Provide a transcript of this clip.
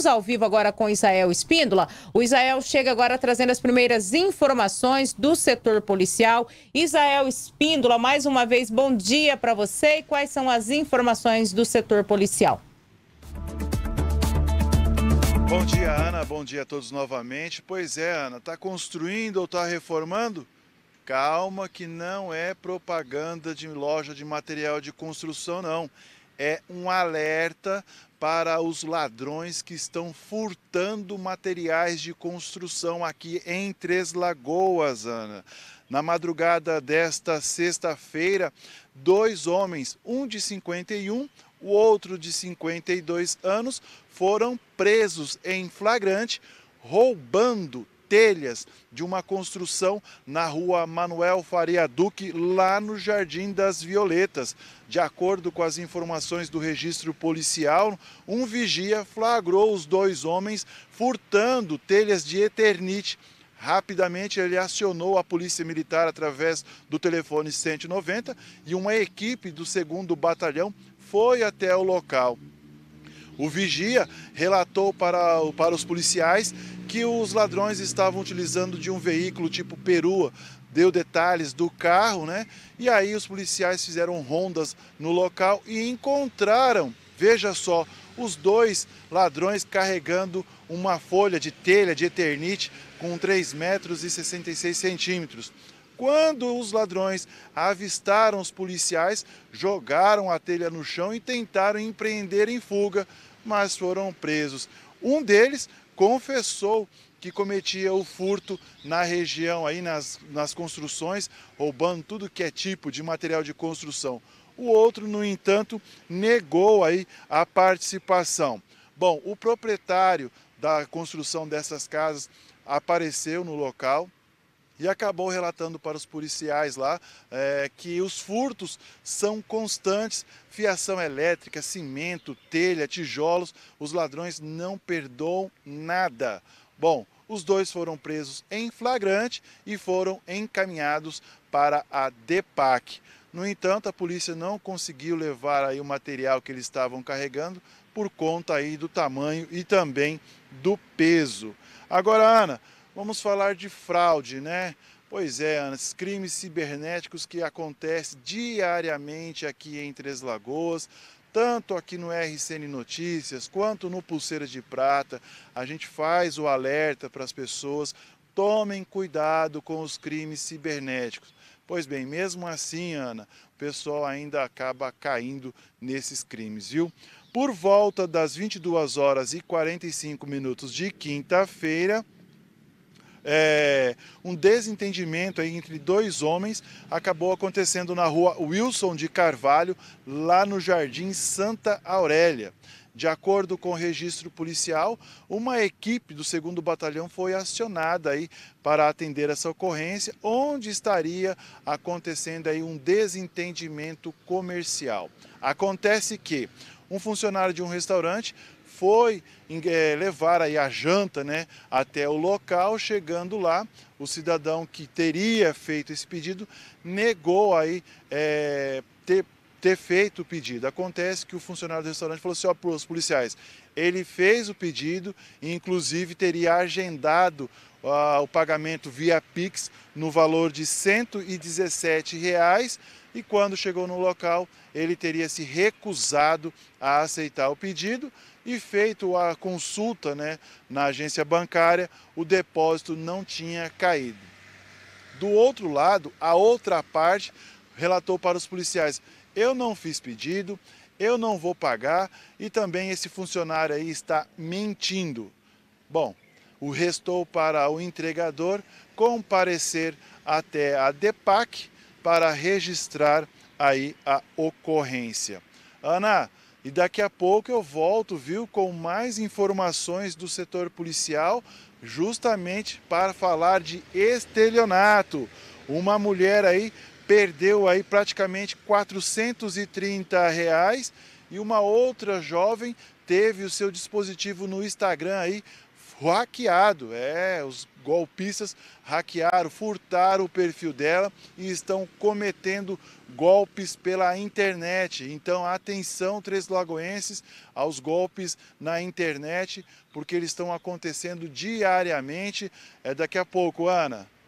Vamos ao vivo agora com Israel Espíndola. O Israel chega agora trazendo as primeiras informações do setor policial. Israel Espíndola, mais uma vez, bom dia para você. quais são as informações do setor policial? Bom dia, Ana. Bom dia a todos novamente. Pois é, Ana, está construindo ou está reformando? Calma que não é propaganda de loja de material de construção, não é um alerta para os ladrões que estão furtando materiais de construção aqui em Três Lagoas, Ana. Na madrugada desta sexta-feira, dois homens, um de 51, o outro de 52 anos, foram presos em flagrante roubando telhas de uma construção na rua Manuel Faria Duque, lá no Jardim das Violetas. De acordo com as informações do registro policial, um vigia flagrou os dois homens furtando telhas de eternite. Rapidamente ele acionou a Polícia Militar através do telefone 190 e uma equipe do 2 Batalhão foi até o local. O vigia relatou para, para os policiais que os ladrões estavam utilizando de um veículo tipo perua, deu detalhes do carro, né? E aí os policiais fizeram rondas no local e encontraram, veja só, os dois ladrões carregando uma folha de telha de eternite com 3 metros e 66 centímetros. Quando os ladrões avistaram os policiais, jogaram a telha no chão e tentaram empreender em fuga, mas foram presos. Um deles confessou que cometia o furto na região, aí nas, nas construções, roubando tudo que é tipo de material de construção. O outro, no entanto, negou aí a participação. Bom, o proprietário da construção dessas casas apareceu no local, e acabou relatando para os policiais lá é, que os furtos são constantes fiação elétrica, cimento, telha, tijolos os ladrões não perdoam nada. Bom, os dois foram presos em flagrante e foram encaminhados para a DEPAC. No entanto, a polícia não conseguiu levar aí o material que eles estavam carregando por conta aí do tamanho e também do peso. Agora, Ana, Vamos falar de fraude, né? Pois é, Ana, esses crimes cibernéticos que acontecem diariamente aqui em Três Lagoas, tanto aqui no RCN Notícias quanto no Pulseira de Prata, a gente faz o alerta para as pessoas, tomem cuidado com os crimes cibernéticos. Pois bem, mesmo assim, Ana, o pessoal ainda acaba caindo nesses crimes, viu? Por volta das 22 horas e 45 minutos de quinta-feira, é, um desentendimento entre dois homens acabou acontecendo na rua Wilson de Carvalho, lá no Jardim Santa Aurélia. De acordo com o registro policial, uma equipe do 2 Batalhão foi acionada aí para atender essa ocorrência, onde estaria acontecendo aí um desentendimento comercial. Acontece que um funcionário de um restaurante foi eh, levar aí a janta né, até o local. Chegando lá, o cidadão que teria feito esse pedido negou aí é, ter ter feito o pedido. Acontece que o funcionário do restaurante falou assim, ó, para os policiais, ele fez o pedido e inclusive teria agendado uh, o pagamento via Pix no valor de R$ 117,00. Reais, e quando chegou no local, ele teria se recusado a aceitar o pedido e feito a consulta né, na agência bancária, o depósito não tinha caído. Do outro lado, a outra parte relatou para os policiais: eu não fiz pedido, eu não vou pagar e também esse funcionário aí está mentindo. Bom, o restou para o entregador comparecer até a DEPAC para registrar aí a ocorrência. Ana, e daqui a pouco eu volto, viu, com mais informações do setor policial, justamente para falar de estelionato. Uma mulher aí perdeu aí praticamente 430 reais e uma outra jovem teve o seu dispositivo no Instagram aí hackeado. É, os golpistas hackearam, furtaram o perfil dela e estão cometendo golpes pela internet. Então, atenção, Três Lagoenses, aos golpes na internet, porque eles estão acontecendo diariamente. É daqui a pouco, Ana.